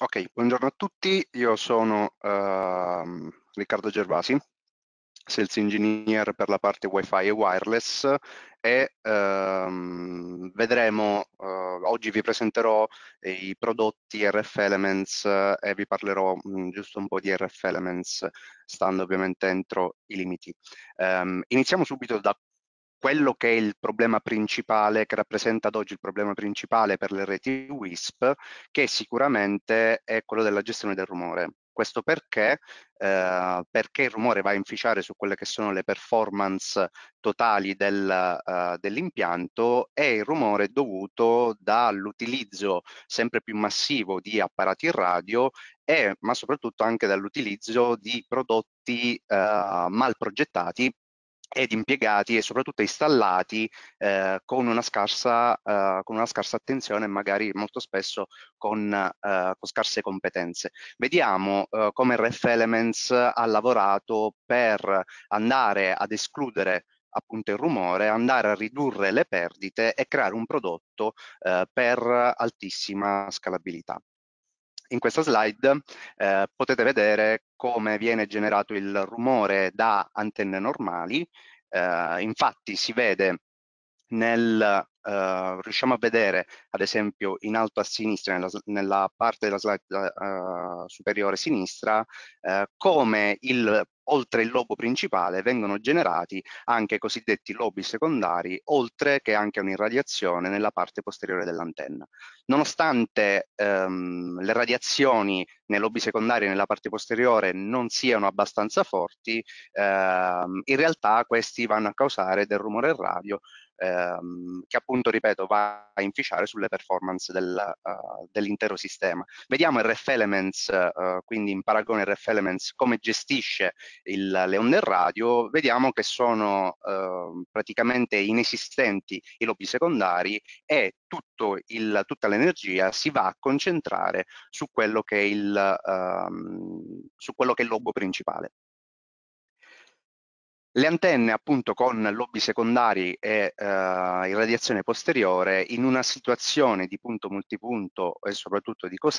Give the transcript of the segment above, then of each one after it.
Ok, buongiorno a tutti, io sono uh, Riccardo Gervasi, sales engineer per la parte wifi e wireless e uh, vedremo, uh, oggi vi presenterò eh, i prodotti RF Elements eh, e vi parlerò mh, mm, giusto un po' di RF Elements stando ovviamente entro i limiti. Um, iniziamo subito da quello che è il problema principale, che rappresenta ad oggi il problema principale per le reti WISP, che sicuramente è quello della gestione del rumore. Questo perché? Eh, perché il rumore va a inficiare su quelle che sono le performance totali del, uh, dell'impianto e il rumore è dovuto dall'utilizzo sempre più massivo di apparati radio e ma soprattutto anche dall'utilizzo di prodotti uh, eh, mal progettati ed impiegati e soprattutto installati eh, con, una scarsa, eh, con, una scarsa, attenzione e magari molto spesso con, eh, con scarse competenze. Vediamo eh, come Ref Elements ha lavorato per andare ad escludere appunto il rumore, andare a ridurre le perdite e creare un prodotto eh, per altissima scalabilità in questa slide eh, potete vedere come viene generato il rumore da antenne normali. Eh, infatti si vede nel eh, riusciamo a vedere, ad esempio, in alto a sinistra, nella, nella parte della slide uh, superiore a sinistra, eh, come il, oltre il lobo principale vengono generati anche i cosiddetti lobi secondari, oltre che anche un'irradiazione nella parte posteriore dell'antenna. Nonostante ehm, le radiazioni nei lobi secondari e nella parte posteriore non siano abbastanza forti, ehm, in realtà questi vanno a causare del rumore radio ehm, che appunto, ripeto, va a inficiare sulle performance del, uh, dell'intero sistema. Vediamo RF Elements, uh, quindi in paragone RF Elements, come gestisce il, le onde radio, vediamo che sono uh, praticamente inesistenti i lobby secondari e il, tutta l'energia si va a concentrare su quello che è il, um, quello che è il logo principale. Le antenne appunto con lobi secondari e eh, irradiazione posteriore in una situazione di punto multipunto e soprattutto di co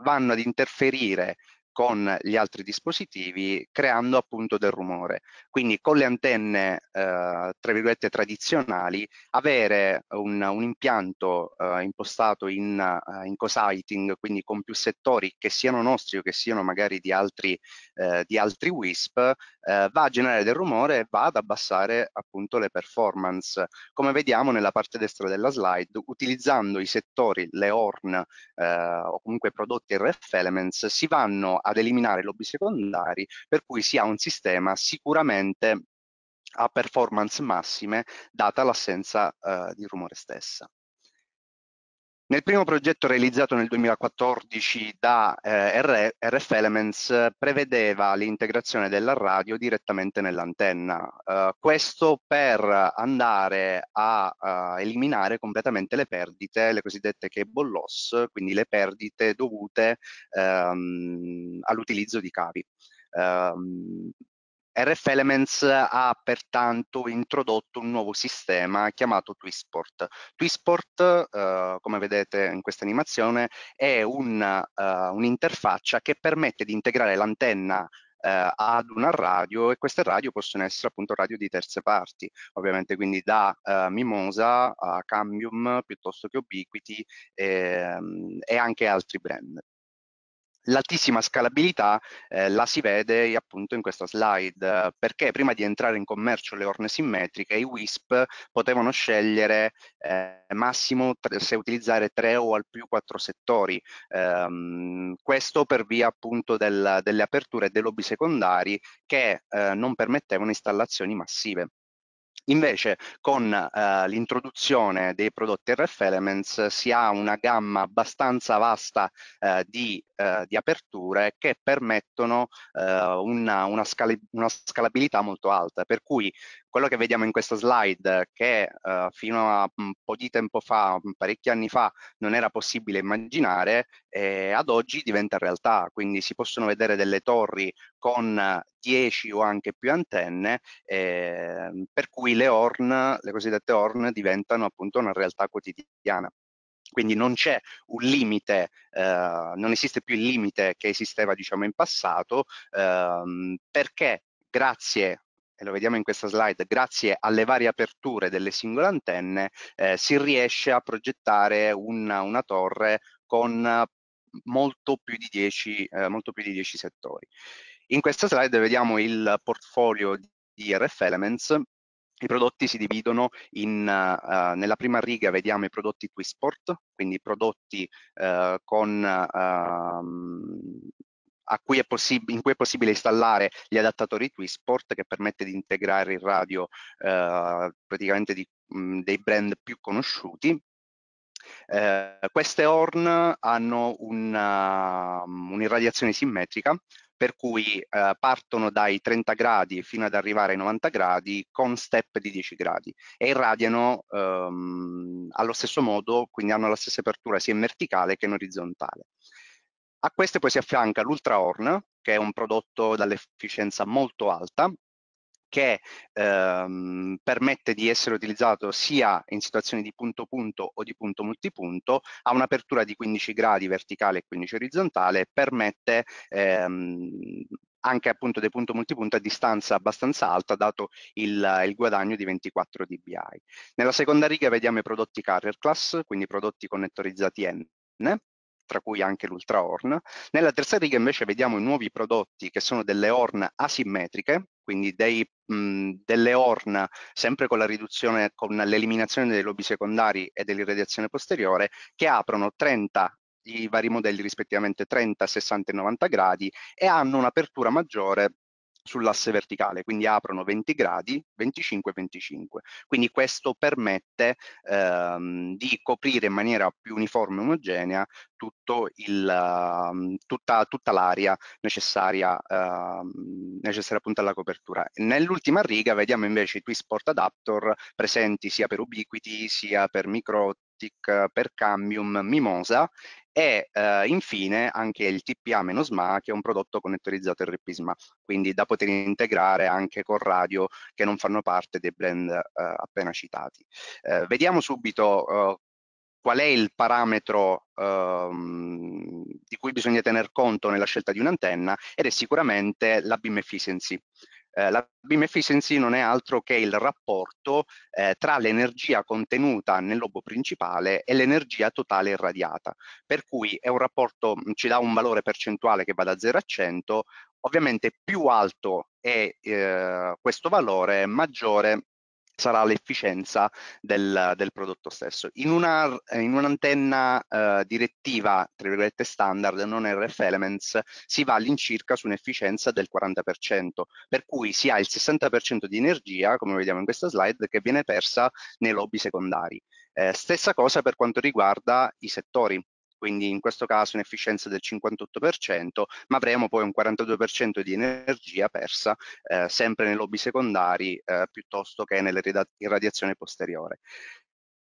vanno ad interferire con gli altri dispositivi creando appunto del rumore. Quindi con le antenne eh, tra virgolette tradizionali avere un, un impianto eh, impostato in, uh, in cositing, quindi con più settori che siano nostri o che siano magari di altri, eh, di altri WISP, eh, va a generare del rumore e va ad abbassare appunto le performance. Come vediamo nella parte destra della slide, utilizzando i settori, le horn eh, o comunque prodotti RF Elements, si vanno ad eliminare i lobby secondari, per cui si ha un sistema sicuramente a performance massime data l'assenza eh, di rumore stessa. Nel primo progetto realizzato nel 2014 da eh, RF Elements eh, prevedeva l'integrazione della radio direttamente nell'antenna, eh, questo per andare a, a eh, eliminare completamente le perdite, le cosiddette cable loss, quindi le perdite dovute ehm, all'utilizzo di cavi. Um, RF Elements ha pertanto introdotto un nuovo sistema chiamato Twisport. Twisport, eh, come vedete in questa animazione, è eh, un'interfaccia uh, un che permette di integrare l'antenna eh, ad una radio e queste radio possono essere appunto radio di terze parti, ovviamente quindi da eh, Mimosa a Cambium piuttosto che Ubiquiti ehm, e anche altri brand. L'altissima scalabilità eh, la si vede eh, appunto in questa slide, perché prima di entrare in commercio le orme simmetriche i WISP potevano scegliere eh, massimo tre, se utilizzare tre o al più quattro settori, ehm, questo per via appunto del, delle aperture e dei lobby secondari che eh, non permettevano installazioni massive. Invece con eh, l'introduzione dei prodotti RF Elements si ha una gamma abbastanza vasta eh, di, eh, di, aperture che permettono eh, una, una, scala, una, scalabilità molto alta, per cui quello che vediamo in questa slide, che eh, fino a un po' di tempo fa, parecchi anni fa, non era possibile immaginare, eh, ad oggi diventa realtà, quindi si possono vedere delle torri con 10 eh, o anche più antenne, eh, per cui le horn, le cosiddette horn, diventano appunto una realtà quotidiana. Quindi non c'è un limite, eh, non esiste più il limite che esisteva diciamo in passato, ehm, perché grazie e lo vediamo in questa slide, grazie alle varie aperture delle singole antenne eh, si riesce a progettare una, una torre con molto più, 10, eh, molto più, di 10, eh, settori. In questa slide vediamo il portfolio di RF Elements. I prodotti si dividono in, eh, nella prima riga vediamo i prodotti Twisport, quindi prodotti eh, con ehm, cui in cui è possibile installare gli adattatori Twisport che permette di integrare il radio eh, praticamente di, mh, mm, dei brand più conosciuti. Eh, queste horn hanno mm, un'irradiazione simmetrica per cui eh, partono dai 30 gradi fino ad arrivare ai 90 gradi con step di 10 gradi e irradiano ehm, allo stesso modo, quindi hanno la stessa apertura sia in verticale che in orizzontale. A queste poi si affianca l'Ultra Horn, che è un prodotto dall'efficienza molto alta, che ehm, permette di essere utilizzato sia in situazioni di punto punto o di punto multipunto, ha un'apertura di 15 gradi verticale e 15 orizzontale, permette ehm, anche appunto dei punto multipunto a distanza abbastanza alta dato il, il, guadagno di 24 dBi. Nella seconda riga vediamo i prodotti carrier class, quindi prodotti connettorizzati N tra cui anche l'Ultra Horn. Nella terza riga invece vediamo i nuovi prodotti che sono delle horn asimmetriche, quindi dei, mh, delle horn sempre con la riduzione, con l'eliminazione dei lobi secondari e dell'irradiazione posteriore, che aprono 30 i vari modelli rispettivamente 30, 60 e 90 gradi e hanno un'apertura maggiore sull'asse verticale, quindi aprono 20 gradi, 25 25. Quindi questo permette ehm, di coprire in maniera più uniforme e omogenea il, ehm, tutta, tutta l'area necessaria, eh, necessaria appunto alla copertura. Nell'ultima riga vediamo invece i Twisport Adapter presenti sia per Ubiquiti sia per Microtic, per Cambium, Mimosa e eh, infine anche il tpa sma che è un prodotto connettorizzato RP-SMA, quindi da poter integrare anche con radio che non fanno parte dei blend eh, appena citati. Eh, vediamo subito eh, qual è il parametro ehm, di cui bisogna tener conto nella scelta di un'antenna ed è sicuramente la beam efficiency. Eh, la beam efficiency non è altro che il rapporto eh, tra l'energia contenuta nel lobo principale e l'energia totale irradiata, per cui è un rapporto, ci dà un valore percentuale che va da 0 a 100, ovviamente più alto è eh, questo valore, maggiore sarà l'efficienza del, del, prodotto stesso. In, una, in un'antenna eh, direttiva, tra virgolette standard, non RF Elements, si va all'incirca su un'efficienza del 40%, per cui si ha il 60% di energia, come vediamo in questa slide, che viene persa nei lobby secondari. Eh, stessa cosa per quanto riguarda i settori quindi in questo caso un'efficienza del 58%, ma avremo poi un 42% di energia persa eh, sempre nei lobby secondari eh, piuttosto che nell'irradiazione posteriore.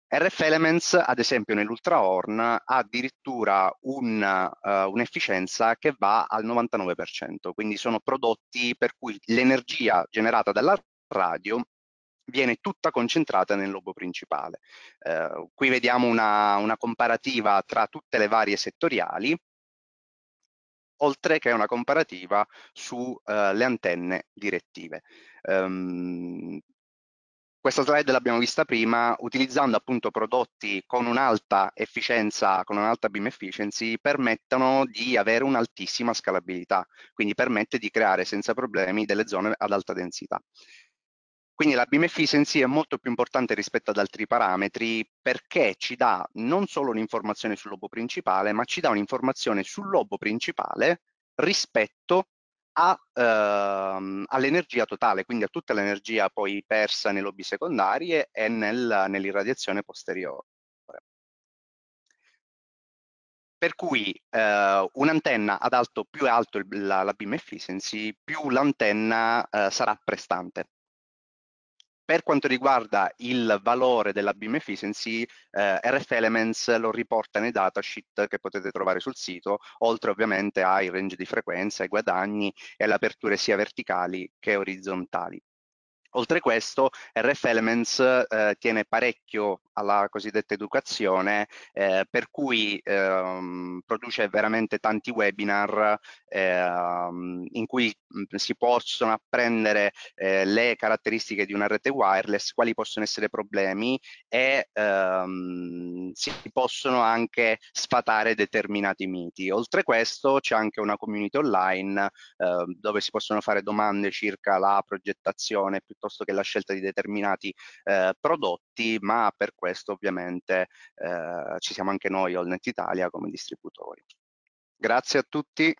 RF Elements, ad esempio nell'Ultra Horn, ha addirittura eh, un'efficienza uh, un che va al 99%, quindi sono prodotti per cui l'energia generata dalla radio viene tutta concentrata nel lobo principale. Eh, qui vediamo una, una comparativa tra tutte le varie settoriali, oltre che una comparativa sulle eh, uh, antenne direttive. Um, questa slide l'abbiamo vista prima, utilizzando appunto prodotti con un'alta efficienza, con un'alta beam efficiency, permettono di avere un'altissima scalabilità, quindi permette di creare senza problemi delle zone ad alta densità. Quindi la BMFIS Efficiency è molto più importante rispetto ad altri parametri perché ci dà non solo un'informazione sul lobo principale, ma ci dà un'informazione sul lobo principale rispetto ehm, all'energia totale, quindi a tutta l'energia poi persa nei lobi secondari e nel, nell'irradiazione posteriore. Per cui eh, un'antenna ad alto più è alto il, la, la beam efficiency, più l'antenna eh, sarà prestante. Per quanto riguarda il valore della Beam Efficiency, eh, RF Elements lo riporta nei datasheet che potete trovare sul sito, oltre ovviamente ai range di frequenza, ai guadagni e alle aperture sia verticali che orizzontali. Oltre questo, RF Elements eh, tiene parecchio alla cosiddetta educazione, eh, per cui ehm, produce veramente tanti webinar ehm, in cui si possono apprendere eh, le caratteristiche di una rete wireless, quali possono essere i problemi e ehm, si possono anche sfatare determinati miti. Oltre questo c'è anche una community online eh, dove si possono fare domande circa la progettazione piuttosto che la scelta di determinati eh, prodotti, ma per questo questo ovviamente eh, ci siamo anche noi, Allnet Italia, come distributori. Grazie a tutti.